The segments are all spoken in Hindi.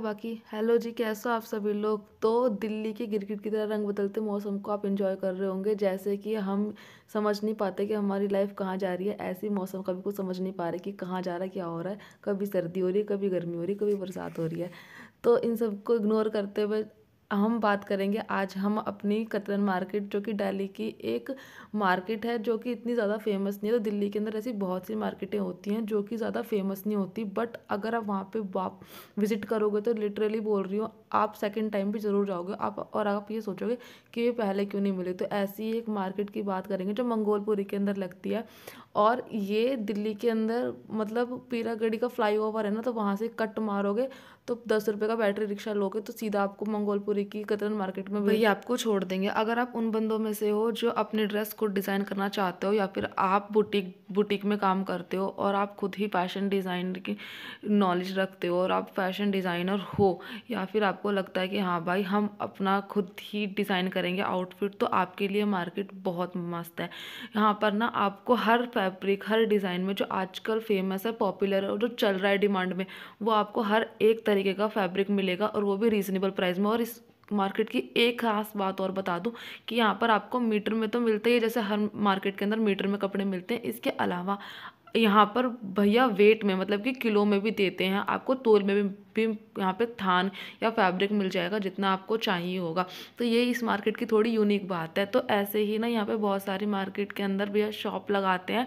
बाकी हेलो जी कैसे आप सभी लोग तो दिल्ली की गिरगिट की तरह रंग बदलते मौसम को आप इंजॉय कर रहे होंगे जैसे कि हम समझ नहीं पाते कि हमारी लाइफ कहाँ जा रही है ऐसे मौसम कभी कुछ समझ नहीं पा रहे कि कहाँ जा रहा है क्या हो रहा है कभी सर्दी हो रही है कभी गर्मी हो रही है कभी बरसात हो रही है तो इन सबको इग्नोर करते हुए हम बात करेंगे आज हम अपनी कतरन मार्केट जो कि डेली की एक मार्केट है जो कि इतनी ज़्यादा फेमस नहीं है तो दिल्ली के अंदर ऐसी बहुत सी मार्केटें होती हैं जो कि ज़्यादा फेमस नहीं होती बट अगर आप वहाँ पे वाप विज़िट करोगे तो लिटरली बोल रही हो आप सेकेंड टाइम भी ज़रूर जाओगे आप और आप ये सोचोगे कि ये पहले क्यों नहीं मिले तो ऐसी एक मार्केट की बात करेंगे जो मंगोलपुरी के अंदर लगती है और ये दिल्ली के अंदर मतलब पीरागढ़ी का फ्लाई ओवर है ना तो वहाँ से कट मारोगे तो दस रुपये का बैटरी रिक्शा लोगे तो सीधा आपको मंगोलपुरी की कतरन मार्केट में वही आपको छोड़ देंगे अगर आप उन बंदों में से हो जो अपने ड्रेस खुद डिज़ाइन करना चाहते हो या फिर आप बुटीक बुटीक में काम करते हो और आप खुद ही फैशन डिज़ाइन की नॉलेज रखते हो और आप फैशन डिज़ाइनर हो या फिर आपको लगता है कि हाँ भाई हम अपना खुद ही डिज़ाइन करेंगे आउटफिट तो आपके लिए मार्केट बहुत मस्त है यहाँ पर ना आपको हर फैब्रिक हर डिज़ाइन में जो आजकल फेमस है पॉपुलर है और जो चल रहा है डिमांड में वो आपको हर एक तरीके का फैब्रिक मिलेगा और वो भी रीज़नेबल प्राइस में और इस मार्केट की एक खास बात और बता दूं कि यहाँ पर आपको मीटर में तो मिलते ही जैसे हर मार्केट के अंदर मीटर में कपड़े मिलते हैं इसके अलावा यहाँ पर भैया वेट में मतलब कि किलो में भी देते हैं आपको तोल में भी, भी यहाँ पे थान या फैब्रिक मिल जाएगा जितना आपको चाहिए होगा तो ये इस मार्केट की थोड़ी यूनिक बात है तो ऐसे ही ना यहाँ पे बहुत सारी मार्केट के अंदर भैया शॉप लगाते हैं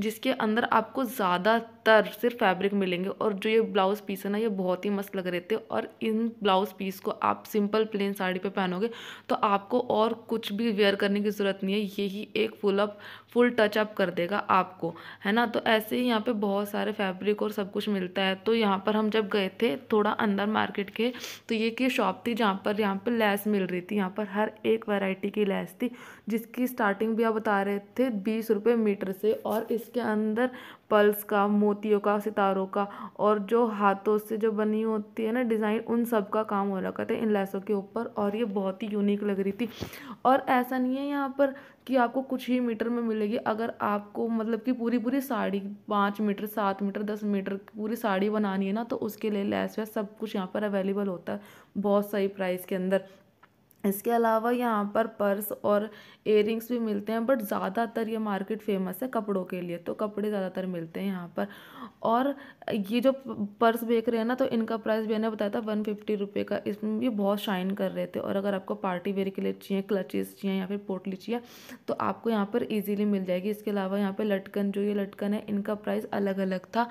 जिसके अंदर आपको ज़्यादातर सिर्फ फैब्रिक मिलेंगे और जो ये ब्लाउज़ पीस है ना ये बहुत ही मस्त लग रहे थे और इन ब्लाउज़ पीस को आप सिंपल प्लेन साड़ी पर पहनोगे तो आपको और कुछ भी वेयर करने की ज़रूरत नहीं है यही एक full up full touch up कर देगा आपको है ना तो ऐसे ही यहाँ पे बहुत सारे फैब्रिक और सब कुछ मिलता है तो यहाँ पर हम जब गए थे थोड़ा अंदर मार्केट के तो ये की शॉप थी जहाँ पर यहाँ पर लैस मिल रही थी यहाँ पर हर एक वैरायटी की लैस थी जिसकी स्टार्टिंग भी आप बता रहे थे बीस रुपये मीटर से और इसके अंदर पल्स का मोतियों का सितारों का और जो हाथों से जो बनी होती है ना डिज़ाइन उन सब का काम हो रखा था इन लेसों के ऊपर और ये बहुत ही यूनिक लग रही थी और ऐसा नहीं है यहाँ पर कि आपको कुछ ही मीटर में मिलेगी अगर आपको मतलब कि पूरी पूरी साड़ी पाँच मीटर सात मीटर दस मीटर पूरी साड़ी बनानी है ना तो उसके लिए लेस वेस सब कुछ यहाँ पर अवेलेबल होता है बहुत सही प्राइस के अंदर इसके अलावा यहाँ पर पर्स और एयरिंग्स भी मिलते हैं बट ज़्यादातर ये मार्केट फेमस है कपड़ों के लिए तो कपड़े ज़्यादातर मिलते हैं यहाँ पर और ये जो पर्स बेच रहे हैं ना तो इनका प्राइस मैंने बताया था वन फिफ्टी रुपये का इसमें भी बहुत शाइन कर रहे थे और अगर आपको पार्टी वेयर के लिए चाहिए क्लचेस चाहिए या फिर पोटली चाहिए तो आपको यहाँ पर ईजिली मिल जाएगी इसके अलावा यहाँ पर लटकन जो ये लटकन है इनका प्राइस अलग अलग था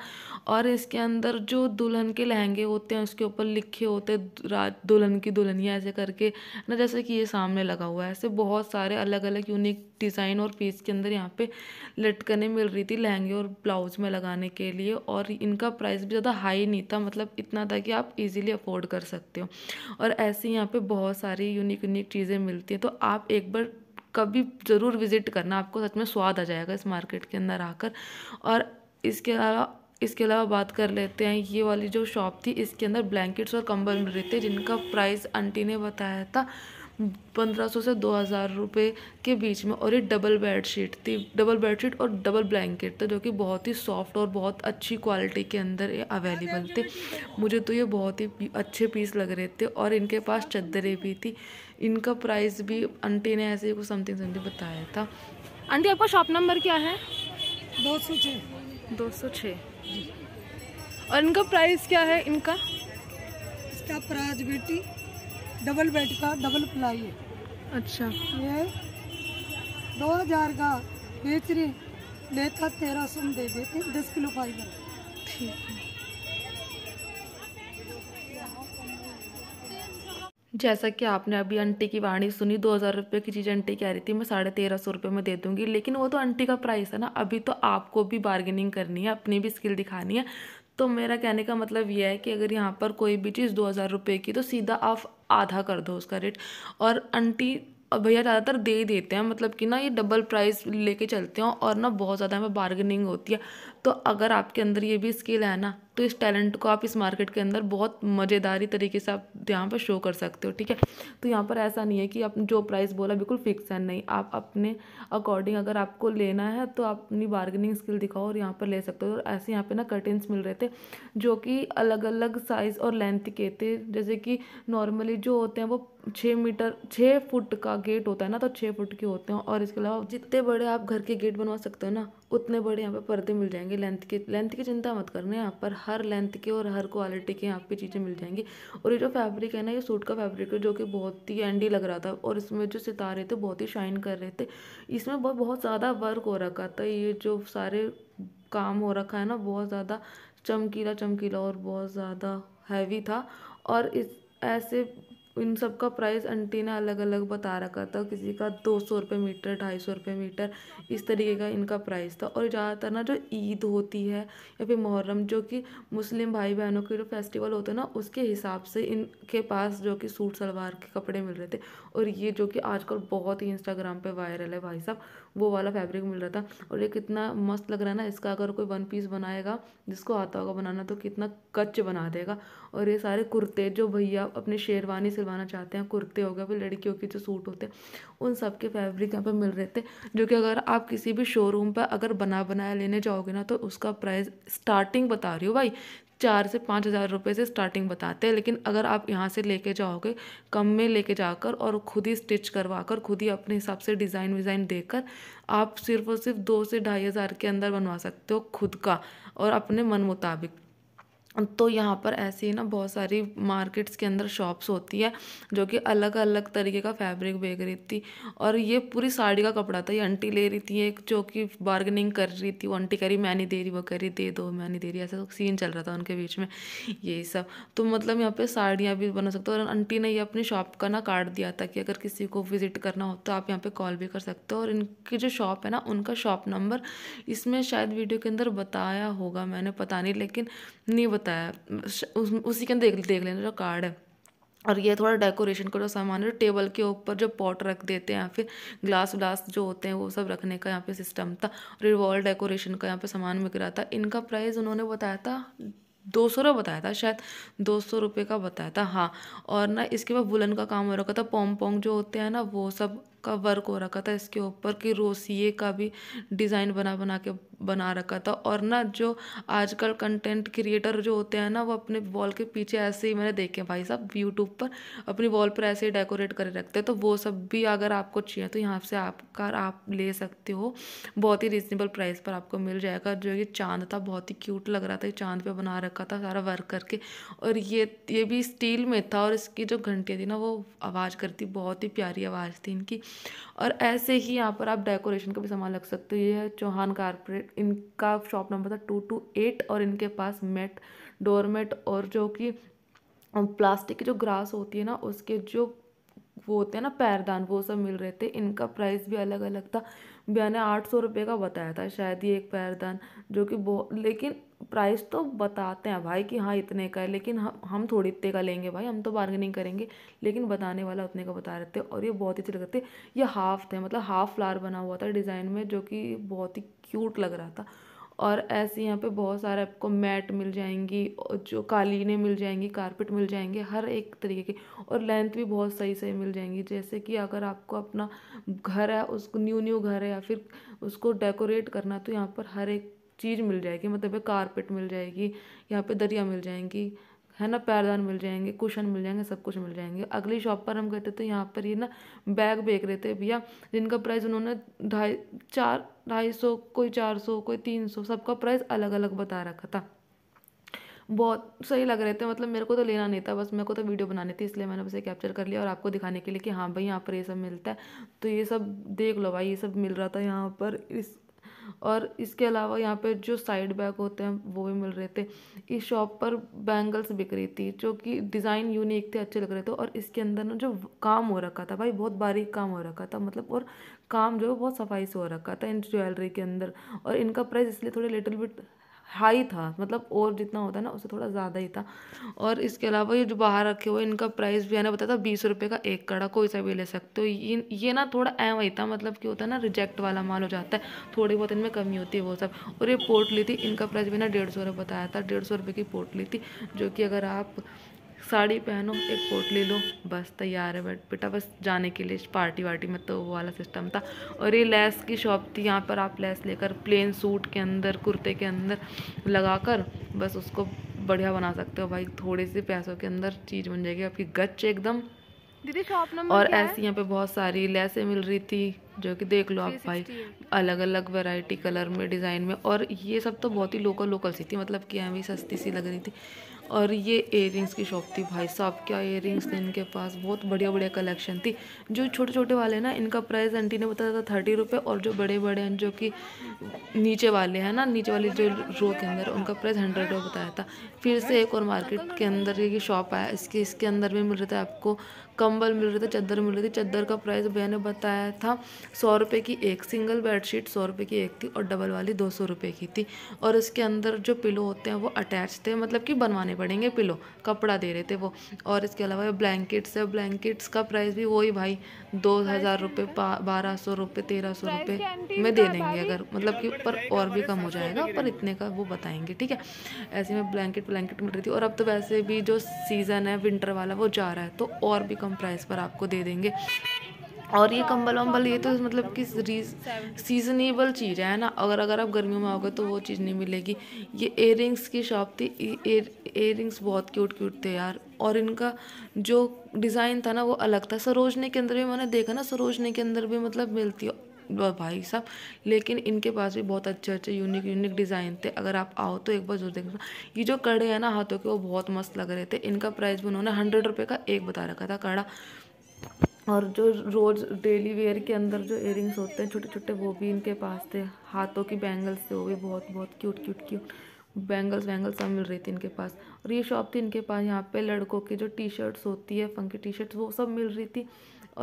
और इसके अंदर जो दुल्हन के लहंगे होते हैं उसके ऊपर लिखे होते हैं दुल्हन की दुल्हनिया ऐसे करके ना जैसे कि ये सामने लगा हुआ है ऐसे बहुत सारे अलग अलग यूनिक डिज़ाइन और पीस के अंदर यहाँ पे लटकने मिल रही थी लहंगे और ब्लाउज में लगाने के लिए और इनका प्राइस भी ज़्यादा हाई नहीं था मतलब इतना था कि आप इजीली अफोर्ड कर सकते हो और ऐसे यहाँ पे बहुत सारी यूनिक यूनिक चीज़ें मिलती हैं तो आप एक बार कभी ज़रूर विज़िट करना आपको सच में स्वाद आ जाएगा इस मार्केट के अंदर आकर और इसके अलावा इसके अलावा बात कर लेते हैं ये वाली जो शॉप थी इसके अंदर ब्लैंकेट्स और कंबल मिल रहे थे जिनका प्राइस आंटी ने बताया था पंद्रह सौ से दो हज़ार रुपये के बीच में और ये डबल बेडशीट थी डबल बेडशीट और डबल ब्लैंकेट था जो कि बहुत ही सॉफ्ट और बहुत अच्छी क्वालिटी के अंदर ये अवेलेबल थे मुझे तो ये बहुत ही अच्छे पीस लग रहे थे और इनके पास चद्दरें भी थी इनका प्राइस भी आंटी ने ऐसे ही कुछ समथिंग समथिंग बताया था आंटी आपका शॉप नंबर क्या है दो सौ छः दो सौ छः और इनका प्राइस क्या है इनका इसका प्राइस बेटी डबल बेड का डबल प्लाई है अच्छा ये दो हजार का बेच रही लेता तेरह सौ में दे देते दस किलो फाइबर ठीक है जैसा कि आपने अभी आंटी की वाणी सुनी दो हज़ार रुपये की चीज़ आंटी कह रही थी मैं साढ़े तेरह सौ रुपये में दे दूँगी लेकिन वो तो आंटी का प्राइस है ना अभी तो आपको भी बार्गेनिंग करनी है अपनी भी स्किल दिखानी है तो मेरा कहने का मतलब ये है कि अगर यहाँ पर कोई भी चीज़ दो हज़ार रुपये की तो सीधा आप आधा कर दो उसका रेट और आंटी और भैया ज़्यादातर दे ही देते हैं मतलब कि ना ये डबल प्राइस लेके चलते हैं और ना बहुत ज़्यादा हमें बार्गेनिंग होती है तो अगर आपके अंदर ये भी स्किल है ना तो इस टैलेंट को आप इस मार्केट के अंदर बहुत मज़ेदारी तरीके से आप यहाँ पर शो कर सकते हो ठीक है तो यहाँ पर ऐसा नहीं है कि आप जो प्राइस बोला बिल्कुल फिक्स है नहीं आप अपने अकॉर्डिंग अगर आपको लेना है तो आप अपनी बार्गेनिंग स्किल दिखाओ और यहाँ पर ले सकते हो और ऐसे यहाँ पर ना कर्टेंस मिल रहे थे जो कि अलग अलग साइज़ और लेंथ के थे जैसे कि नॉर्मली जो होते हैं वो छः मीटर छः फुट का गेट होता है ना तो छः फुट के होते हैं और इसके अलावा जितने बड़े आप घर के गेट बनवा सकते हो ना उतने बड़े यहाँ पे पर्दे मिल जाएंगे लेंथ के लेंथ की चिंता मत करना यहाँ पर हर लेंथ के और हर क्वालिटी के यहाँ पे चीज़ें मिल जाएंगी और ये जो फैब्रिक है ना ये सूट का फैब्रिक है जो कि बहुत ही एंडी लग रहा था और इसमें जो सितारे थे बहुत ही शाइन कर रहे थे इसमें बहुत बहुत ज़्यादा वर्क हो रखा था ये जो सारे काम हो रखा है ना बहुत ज़्यादा चमकीला चमकीला और बहुत ज़्यादा हैवी था और इस ऐसे इन सब का प्राइस अंटी ने अलग अलग बता रखा था किसी का दो सौ रुपये मीटर ढाई सौ रुपये मीटर इस तरीके का इनका प्राइस था और ज़्यादातर ना जो ईद होती है या फिर मुहर्रम जो कि मुस्लिम भाई बहनों के जो फेस्टिवल होते हैं ना उसके हिसाब से इनके पास जो कि सूट सलवार के कपड़े मिल रहे थे और ये जो कि आजकल बहुत ही इंस्टाग्राम पर वायरल है भाई साहब वो वाला फैब्रिक मिल रहा था और ये कितना मस्त लग रहा है ना इसका अगर कोई वन पीस बनाएगा जिसको आता होगा बनाना तो कितना कच्च बना देगा और ये सारे कुर्ते जो भैया अपने शेरवानी सिलवाना चाहते हैं कुर्ते हो गए फिर लड़कियों के जो सूट होते हैं उन सब के फैब्रिक यहाँ पर मिल रहे थे जो कि अगर आप किसी भी शोरूम पर अगर बना बनाया लेने जाओगे ना तो उसका प्राइस स्टार्टिंग बता रही हो भाई चार से पाँच हज़ार रुपये से स्टार्टिंग बताते हैं लेकिन अगर आप यहाँ से लेके जाओगे कम में लेके जाकर और खुद ही स्टिच करवा कर खुद ही अपने हिसाब से डिज़ाइन विज़ाइन देकर आप सिर्फ और सिर्फ दो से ढाई हज़ार के अंदर बनवा सकते हो खुद का और अपने मन मुताबिक तो यहाँ पर ऐसी ही ना बहुत सारी मार्केट्स के अंदर शॉप्स होती है जो कि अलग अलग तरीके का फैब्रिक बेच रही थी और ये पूरी साड़ी का कपड़ा था ये आंटी ले रही थी एक जो कि बार्गेनिंग कर रही थी वो आंटी कह रही मैं नहीं दे रही वो कह रही दे दो मैं नहीं दे रही ऐसा तो सीन चल रहा था उनके बीच में यही सब तो मतलब यहाँ पर साड़ियाँ भी बना सकते हो और आंटी ने ये अपनी शॉप का ना कार्ड दिया था कि अगर किसी को विजिट करना हो तो आप यहाँ पर कॉल भी कर सकते हो और इनकी जो शॉप है ना उनका शॉप नंबर इसमें शायद वीडियो के अंदर बताया होगा मैंने पता नहीं लेकिन नहीं होता है उस, उसी के देख देख लेना जो कार्ड है और ये थोड़ा डेकोरेशन का जो सामान है जो टेबल के ऊपर जो पॉट रख देते हैं या फिर ग्लास व्लास जो होते हैं वो सब रखने का यहाँ पे सिस्टम था और वॉल डेकोरेशन का यहाँ पे सामान बिक रहा था इनका प्राइस उन्होंने बताया था दो सौ रुपये बताया था शायद दो सौ रुपये का बताया था हाँ और ना इसके बाद बुलन का काम हो रखा था पोंग पोंग जो होते हैं ना वो सब का वर्क हो रखा था इसके ऊपर कि रोसिए का भी डिज़ाइन बना बना के बना रखा था और ना जो आजकल कंटेंट क्रिएटर जो होते हैं ना वो अपने वॉल के पीछे ऐसे ही मैंने देखे भाई साहब यूट्यूब पर अपनी वॉल पर ऐसे ही डेकोरेट कर रखते हैं तो वो सब भी अगर आपको चाहिए तो यहाँ से आपका आप ले सकते हो बहुत ही रिजनेबल प्राइस पर आपको मिल जाएगा जो ये चांद था बहुत ही क्यूट लग रहा था ये चांद पर बना रखा था सारा वर्क करके और ये ये भी स्टील में था और इसकी जो घंटी थी ना वो आवाज़ करती बहुत ही प्यारी आवाज़ थी इनकी और ऐसे ही यहाँ पर आप डेकोरेशन का भी सामान लग सकते हो ये चौहान कारपोरेट इनका शॉप नंबर था टू टू एट और इनके पास मेट डोरमेट और जो कि प्लास्टिक की जो ग्रास होती है ना उसके जो वो होते हैं ना पैरदान वो सब मिल रहे थे इनका प्राइस भी अलग अलग था मैंने आठ सौ रुपये का बताया था शायद ये एक पैरदान जो कि बहुत लेकिन प्राइस तो बताते हैं भाई कि हाँ इतने का है लेकिन हम हम थोड़ी इतने का लेंगे भाई हम तो बार्गेनिंग करेंगे लेकिन बताने वाला उतने का बता रहे थे और ये बहुत ही अच्छे लग रहे थे ये हाफ थे मतलब हाफ फ्लावर बना हुआ था डिज़ाइन में जो कि बहुत ही क्यूट लग रहा था और ऐसे यहाँ पे बहुत सारे आपको मैट मिल जाएंगी जो कालीने मिल जाएंगी कारपेट मिल जाएंगे हर एक तरीके के और लेंथ भी बहुत सही सही मिल जाएंगी जैसे कि अगर आपको अपना घर है उसको न्यू न्यू घर है या फिर उसको डेकोरेट करना तो यहाँ पर हर एक चीज़ मिल जाएगी मतलब कारपेट मिल जाएगी यहाँ पर दरिया मिल जाएंगी है ना पैरदान मिल जाएंगे कुशन मिल जाएंगे सब कुछ मिल जाएंगे अगली शॉप पर हम गए थे तो यहाँ पर ये ना बैग बेच रहे थे भैया जिनका प्राइस उन्होंने ढाई चार ढाई सौ कोई चार सौ कोई तीन सौ सबका प्राइस अलग अलग बता रखा था बहुत सही लग रहे थे मतलब मेरे को तो लेना नहीं था बस मेरे को तो वीडियो बनानी थी इसलिए मैंने उसे कैप्चर कर लिया और आपको दिखाने के लिए कि हाँ भाई यहाँ पर ये सब मिलता है तो ये सब देख लो भाई ये सब मिल रहा था यहाँ पर इस और इसके अलावा यहाँ पे जो साइड बैग होते हैं वो भी मिल रहे थे इस शॉप पर बैंगल्स बिक रही थी जो कि डिज़ाइन यूनिक थे अच्छे लग रहे थे और इसके अंदर ना जो काम हो रखा था भाई बहुत बारीक काम हो रखा था मतलब और काम जो है बहुत सफाई से हो रखा था इन ज्वेलरी के अंदर और इनका प्राइस इसलिए थोड़े लिटिल बिट हाई था मतलब और जितना होता है ना उससे थोड़ा ज़्यादा ही था और इसके अलावा ये जो बाहर रखे हुए इनका प्राइस भी है ना बताया था बीस रुपये का एक कड़ा कोई सा भी ले सकते हो ये ये ना थोड़ा एम वही था मतलब कि होता है ना रिजेक्ट वाला माल हो जाता है थोड़ी बहुत इनमें कमी होती है वो सब और ये पोर्ट ली थी इनका प्राइस भी ना डेढ़ सौ रुपये बताया था डेढ़ सौ रुपये की पोर्ट ली थी जो कि अगर आप साड़ी पहनो एक कोट ले लो बस तैयार है बट बेटा बस जाने के लिए पार्टी वार्टी में तो वो वाला सिस्टम था और ये लेस की शॉप थी यहाँ पर आप लेस लेकर प्लेन सूट के अंदर कुर्ते के अंदर लगाकर बस उसको बढ़िया बना सकते हो भाई थोड़े से पैसों के अंदर चीज़ बन जाएगी आपकी गच एकदम दीदी शॉप नंबर और ऐसी यहाँ पे बहुत सारी लेसें मिल रही थी जो कि देख लो आप भाई अलग अलग वैरायटी कलर में डिज़ाइन में और ये सब तो बहुत ही लोकल लोकल सी थी मतलब कि हमें सस्ती सी लग रही थी और ये इयर की शॉप थी भाई साहब क्या इयर थे इनके पास बहुत बढ़िया बढ़िया कलेक्शन थी जो छोटे छोटे वाले ना इनका प्राइस आंटी ने बताया था थर्टी रुपये और जो बड़े बड़े हैं जो कि नीचे वाले हैं ना नीचे वाले जो रो के अंदर उनका प्राइस हंड्रेड रुपये बताया था फिर से एक और मार्केट के अंदर ये शॉप आया इसके इसके अंदर भी मिल रहा था आपको कंबल मिल रहे थे चादर मिल रही थी चादर का प्राइस भैया ने बताया था सौ रुपये की एक सिंगल बेडशीट सौ रुपये की एक थी और डबल वाली दो सौ रुपये की थी और उसके अंदर जो पिलो होते हैं वो अटैच थे मतलब कि बनवाने पड़ेंगे पिलो कपड़ा दे रहे थे वो और इसके अलावा ब्लैंकेट्स है ब्लैंकेट्स का प्राइस भी वही भाई दो हज़ार रुपये बारह सौ रुपये तेरह सौ रुपये में दे देंगे अगर मतलब कि पर और भी कम हो जाएगा पर इतने का वो बताएंगे ठीक है ऐसे में ब्लैंकेट ब्लैंकेट मिल रही थी और अब तो वैसे भी जो सीज़न है विंटर वाला वो जा रहा है तो और भी कम प्राइस पर आपको दे देंगे और ये कंबल वम्बल ये तो मतलब कि सीजनेबल चीज़ है ना अगर अगर आप गर्मियों में आओगे तो वो चीज़ नहीं मिलेगी ये एयर की शॉप थी एयर बहुत क्यूट क्यूट थे यार और इनका जो डिज़ाइन था ना वो अलग था सरोजने के अंदर भी मैंने देखा ना सरोजने के अंदर भी मतलब मिलती है भाई साहब लेकिन इनके पास भी बहुत अच्छे अच्छे यूनिक यूनिक डिज़ाइन थे अगर आप आओ तो एक बार जरूर देखना ये जो कड़े हैं ना हाथों के वो बहुत मस्त लग रहे थे इनका प्राइस भी उन्होंने हंड्रेड रुपये का एक बता रखा था कड़ा और जो रोज़ डेली वेयर के अंदर जो इयरिंग्स होते हैं छोटे छोटे वो भी इनके पास थे हाथों की बैंगल्स थे वो भी बहुत बहुत क्यूट क्यूट क्यूट बैंगल्स वैंगल्स सब मिल रही थी इनके पास और ये शॉप थी इनके पास यहाँ पे लड़कों की जो टी शर्ट्स होती है फंकी टी शर्ट्स वो सब मिल रही थी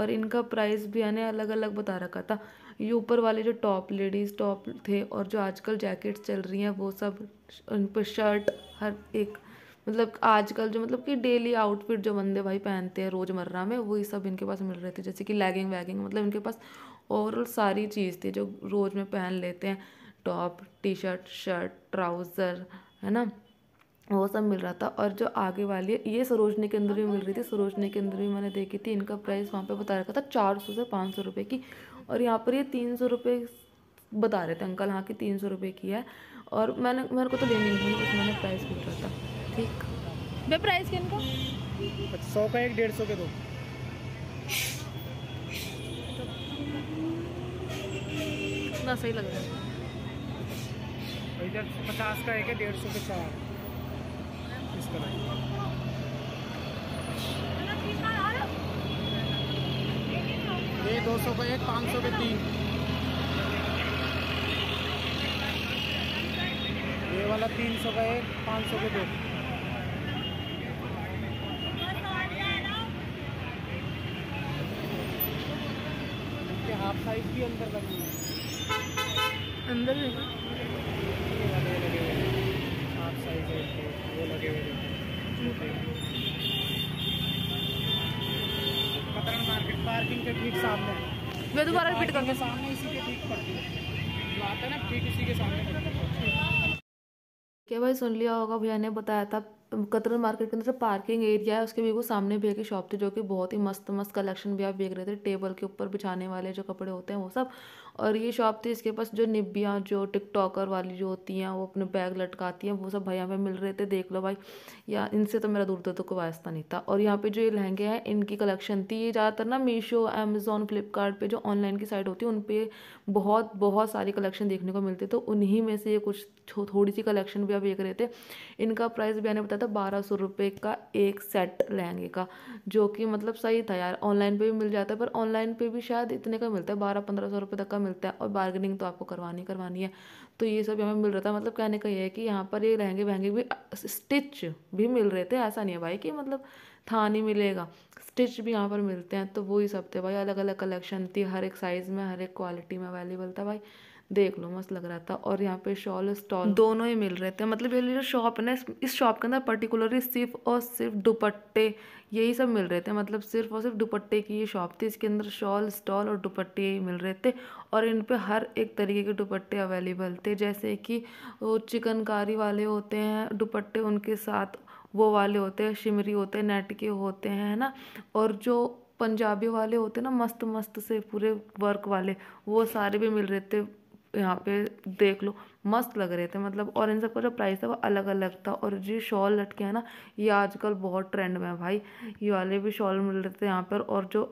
और इनका प्राइस भी यानी अलग अलग बता रखा था ये ऊपर वाले जो टॉप लेडीज़ टॉप थे और जो आजकल जैकेट्स चल रही हैं वो सब उन पर शर्ट हर एक मतलब आजकल जो मतलब कि डेली आउटफिट जो बंदे भाई पहनते हैं रोज़मर्रा में वही सब इनके पास मिल रहे थे जैसे कि लैगिंग वैगिंग मतलब इनके पास ओवरऑल सारी चीज़ थी जो रोज़ में पहन लेते हैं top T shirt shirt trouser है ना वो सब मिल रहा था और जो आगे वाली है ये सरोजनी के अंदर भी मिल रही थी सरोजनी के अंदर भी मैंने देखी थी इनका प्राइस वहाँ पे बता रखा था चार सौ से पाँच सौ रुपये की और यहाँ पर ये तीन सौ रुपये बता रहे थे अंकल हाँ कि तीन सौ रुपये की है और मैंने मेरे को तो लेनी नहीं थी मैंने प्राइस पूछ रहा था ठीक बे प्राइस क्या इनका सौ का एक डेढ़ सौ के दो कितना सही लग रहा है इधर पचास का एक है डेढ़ सौ के चार इस तरह ये दो सौ का एक पाँच सौ के तीन ये वाला तीन सौ का एक पाँच सौ के दो भी अंदर लगी है अंदर साइज है तो वो लगे हुए मार्केट पार्किंग के ठीक सामने मैं दोबारा रिपीट करके सामने इसी के ठीक पड़ती है आता है ना ठीक इसी के सामने क्या भाई सुन लिया होगा भैया ने बताया था कतरन मार्केट के अंदर पार्किंग एरिया है उसके बिल्कुल सामने भी एक शॉप थी जो कि बहुत ही मस्त मस्त कलेक्शन भी आप देख रहे थे टेबल के ऊपर बिछाने वाले जो कपड़े होते हैं वो सब और ये शॉप थी इसके पास जो निब्बियाँ जो टिकटॉकर वाली जो होती हैं वो अपने बैग लटकाती हैं वो सब भाई यहाँ मिल रहे थे देख लो भाई या इनसे तो मेरा दूर दर्द तो कोई वास्ता नहीं था और यहाँ पे जो ये लहंगे हैं इनकी कलेक्शन थी ये ज़्यादातर ना मीशो अमेज़ोन फ्लिपकार्ट जो ऑनलाइन की साइट होती है उन पर बहुत बहुत सारी कलेक्शन देखने को मिलती तो उन्हीं में से ये कुछ थोड़ी सी कलेक्शन भी आप देख रहे थे इनका प्राइस भी मैंने बताया था बारह सौ रुपये का एक सेट लहंगे का जो कि मतलब सही था यार ऑनलाइन पर भी मिल जाता है पर ऑनलाइन पर भी शायद इतने का मिलता है बारह पंद्रह सौ रुपये तक का मिलता है और बार्गेनिंग तो आपको करवानी करवानी है तो ये सब हमें मिल रहा था मतलब कहने का ये है कि यहाँ पर ये लहंगे वहंगे भी स्टिच भी मिल रहे थे ऐसा नहीं है भाई कि मतलब था नहीं मिलेगा स्टिच भी यहाँ पर मिलते हैं तो वो ही सब थे भाई अलग अलग कलेक्शन थी हर एक साइज़ में हर एक क्वालिटी में अवेलेबल था भाई देख लो मस्त लग रहा था और यहाँ पे शॉल स्टॉल दोनों ही मिल रहे थे मतलब ये जो शॉप है ना इस शॉप के अंदर पर्टिकुलरली सिर्फ और सिर्फ दुपट्टे यही सब मिल रहे थे मतलब सिर्फ और सिर्फ दुपट्टे की ये शॉप थी इसके अंदर शॉल स्टॉल और दुपट्टे यही मिल रहे थे और इन पर हर एक तरीके के दुपट्टे अवेलेबल थे जैसे कि वो चिकनकारी वाले होते हैं दुपट्टे उनके साथ वो वाले होते हैं शिमरी होते हैं नेट के होते हैं है ना और जो पंजाबी वाले होते ना मस्त मस्त से पूरे वर्क वाले वो सारे भी मिल रहे थे यहाँ पे देख लो मस्त लग रहे थे मतलब और इन सब का जो प्राइस था वो अलग अलग था और जो शॉल लटके हैं ना ये आजकल बहुत ट्रेंड में है भाई ये वाले भी शॉल मिल रहे थे यहाँ पर और जो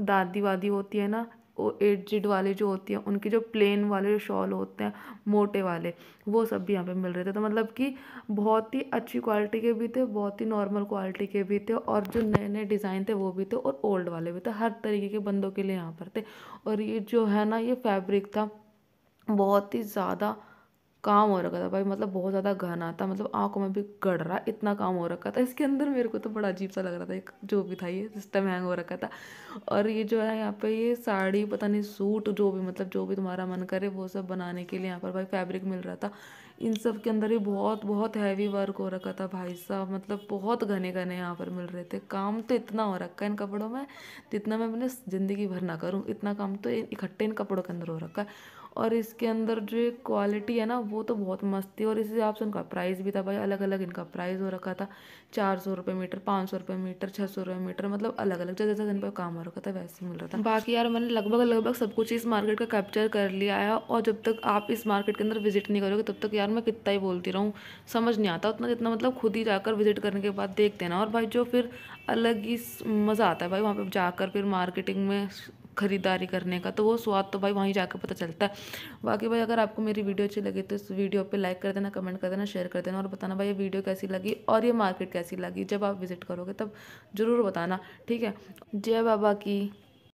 दादी वादी होती है ना वो एट जिड वाले जो होती हैं उनके जो प्लेन वाले जो शॉल होते हैं मोटे वाले वो सब भी यहाँ पे मिल रहे थे तो मतलब कि बहुत ही अच्छी क्वालिटी के भी थे बहुत ही नॉर्मल क्वालिटी के भी थे और जो नए नए डिज़ाइन थे वो भी थे और ओल्ड वाले भी थे हर तरीके के बंदों के लिए यहाँ पर थे और ये जो है ना ये फैब्रिक था बहुत ही ज़्यादा काम हो रखा था भाई मतलब बहुत ज़्यादा घना था मतलब आंखों में भी गड़ रहा इतना काम हो रखा था इसके अंदर मेरे को तो बड़ा अजीब सा लग रहा था एक जो भी था ये सिस्टम हैंग हो रखा था और ये जो है यहाँ पे ये साड़ी पता नहीं सूट जो भी मतलब जो भी तुम्हारा मन करे वो सब बनाने के लिए यहाँ पर भाई फैब्रिक मिल रहा था इन सब के अंदर ही बहुत बहुत हैवी वर्क हो रखा था भाई साहब मतलब बहुत घने घने यहाँ पर मिल रहे थे काम तो इतना हो रखा है इन कपड़ों में जितना मैं अपने ज़िंदगी भर ना करूँ इतना काम तो इकट्ठे इन कपड़ों के अंदर हो रखा है और इसके अंदर जो क्वालिटी है ना वो तो बहुत मस्त थी और इस हिसाब से उनका प्राइस भी था भाई अलग अलग इनका प्राइस हो रखा था चार सौ रुपये मीटर पाँच सौ रुपये मीटर छः सौ रुपये मीटर मतलब अलग अलग जैसे जैसे इन पर काम हो रखा था वैसे ही मिल रहा था बाकी यार मैंने लगभग लगभग सब कुछ इस मार्केट का कैप्चर कर लिया है और जब तक आप इस मार्केट के अंदर विजिट नहीं करोगे तब तक यार मैं कितना ही बोलती रहूँ समझ नहीं आता उतना जितना मतलब खुद ही जाकर विजिट करने के बाद देखते ना और भाई जो फिर अलग ही मज़ा आता है भाई वहाँ पर जाकर फिर मार्केटिंग में ख़रीदारी करने का तो वो स्वाद तो भाई वहीं जाकर पता चलता है बाकी भाई अगर आपको मेरी वीडियो अच्छी लगी तो इस वीडियो पे लाइक कर देना कमेंट कर देना शेयर कर देना और बताना भाई ये वीडियो कैसी लगी और ये मार्केट कैसी लगी जब आप विज़िट करोगे तब ज़रूर बताना ठीक है जय बाबा की